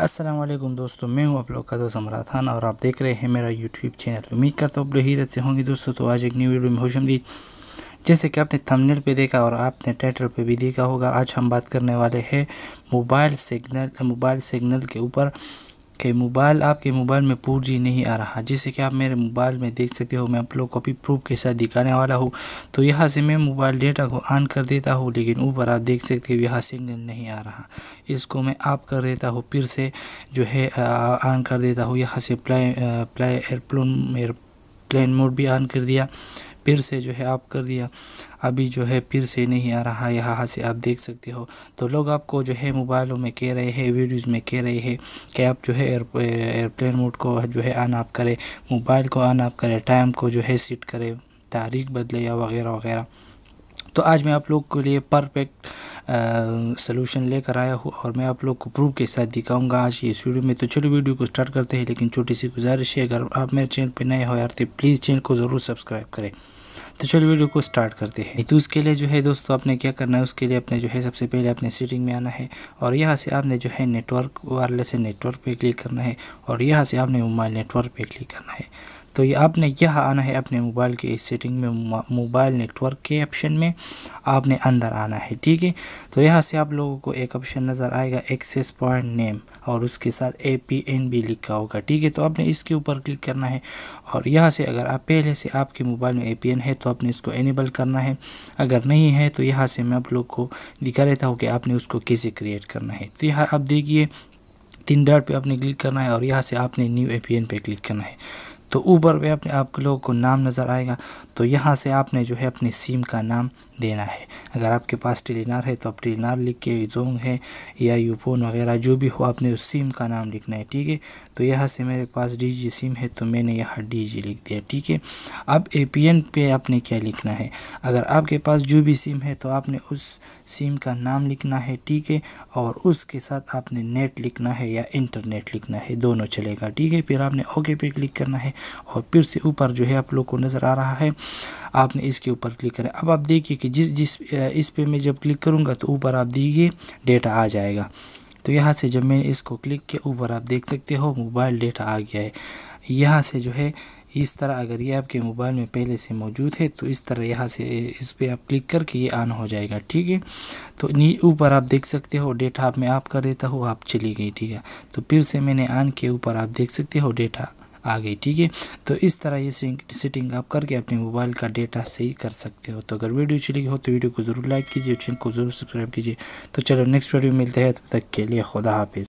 असलम दोस्तों मैं हूं आप लोग का दोस्त अमरा खान और आप देख रहे हैं मेरा यूट्यूब चैनल उम्मीद करता हूं आप लोग हीरत से होंगे दोस्तों तो आज एक न्यू वीडियो में दी जैसे कि आपने थंबनेल पे देखा और आपने टाइटल पे भी देखा होगा आज हम बात करने वाले हैं मोबाइल सिग्नल मोबाइल सिग्नल के ऊपर कि मोबाइल आपके मोबाइल में फोर जी नहीं आ रहा जैसे कि आप मेरे मोबाइल में देख सकते हो मैं आप लोग को भी प्रूफ के साथ दिखाने वाला हूँ तो यहाँ से मैं मोबाइल डेटा को ऑन कर देता हूँ लेकिन ऊपर आप देख सकते हो यहाँ सिग्नल नहीं आ रहा इसको मैं आप कर देता हूँ फिर से जो है ऑन कर देता हूँ यहाँ से प्लाई प्लाई एयरप्लोन एयर मोड भी ऑन कर दिया फिर से जो है आप कर दिया अभी जो है फिर से नहीं आ रहा है यहाँ से आप देख सकते हो तो लोग आपको जो है मोबाइलों में कह रहे हैं वीडियोज़ में कह रहे हैं कि आप जो है एयरप्लेन मोड को जो है ऑन ऑफ करें मोबाइल को ऑन ऑफ करें टाइम को जो है सेट करें तारीख बदले या वगैरह वगैरह तो आज मैं आप लोग के लिए परफेक्ट सोल्यूशन लेकर आया हूँ और मैं आप लोग को प्रूफ के साथ दिखाऊंगा आज इस वीडियो में तो चलो वीडियो को स्टार्ट करते हैं लेकिन छोटी सी गुजारिश है अगर आप मेरे चैनल पर नए हो यार तो प्लीज़ चैनल को ज़रूर सब्सक्राइब करें तो चलिए वीडियो को स्टार्ट करते हैं तो उसके लिए जो है दोस्तों आपने क्या करना है उसके लिए अपने जो है सबसे पहले अपने सेटिंग में आना है और यहाँ से आपने जो है नेटवर्क वायरलेस नेटवर्क पर क्लिक करना है और यहाँ से आपने मोबाइल नेटवर्क पर क्लिक करना है तो ये आपने यह आना है अपने मोबाइल के इस सेटिंग में मोबाइल नेटवर्क के ऑप्शन में आपने अंदर आना है ठीक है तो यहाँ से आप लोगों को एक ऑप्शन नज़र आएगा एक्सेस पॉइंट नेम और उसके साथ ए पी एन भी लिखा होगा ठीक है तो आपने इसके ऊपर क्लिक करना है और यहाँ से अगर आप पहले से आपके मोबाइल में ए पी एन है तो आपने इसको एनेबल करना है अगर नहीं है तो यहाँ से मैं आप लोग को दिखा देता हूँ कि आपने उसको कैसे क्रिएट करना है तो यहाँ आप देखिए तीन डॉट पे आपने क्लिक करना है और यहाँ से आपने न्यू ए पी एन पे क्लिक करना है तो ऊबर पे अपने आप लोगों को नाम नज़र आएगा तो यहाँ से आपने जो है अपने सिम का नाम देना है अगर आपके पास टेलीनार है तो आप टेलीनार लिख के जोंग है या यूफोन वगैरह जो भी हो आपने उस सिम का नाम लिखना है ठीक है तो यहाँ से मेरे पास डी सिम है तो मैंने यहाँ डी लिख दिया ठीक है अब ए पे आपने क्या लिखना है अगर आपके पास जो भी सिम है तो आपने उस सिम का नाम लिखना है ठीक है और उसके साथ आपने नेट लिखना है या इंटरनेट लिखना है दोनों चलेगा ठीक है फिर आपने ओके पे क्लिक करना है और फिर से ऊपर जो है आप लोग को नज़र आ रहा है आपने इसके ऊपर क्लिक करें अब आप देखिए कि जिस जिस इस पे मैं जब क्लिक करूँगा तो ऊपर आप देखिए डेटा आ जाएगा तो यहाँ से जब मैंने इसको क्लिक किया ऊपर आप देख सकते हो मोबाइल डेटा आ गया है यहाँ से जो है इस तरह अगर ये आपके मोबाइल में पहले से मौजूद है तो इस तरह यहाँ से इस पर आप क्लिक करके ये ऑन हो जाएगा ठीक है तो ऊपर आप देख सकते हो डेटा आप मैं आप कर देता हूँ आप चली गई ठीक है तो फिर से मैंने ऑन के ऊपर आप देख सकते हो डेटा आ गई ठीक है तो इस तरह ये सेटिंग आप करके अपने मोबाइल का डेटा सही कर सकते हो तो अगर वीडियो चली हो तो वीडियो को ज़रूर लाइक कीजिए चैनल को ज़रूर सब्सक्राइब कीजिए तो चलो नेक्स्ट वीडियो मिलते हैं तब तक के लिए खुदा हाफिज़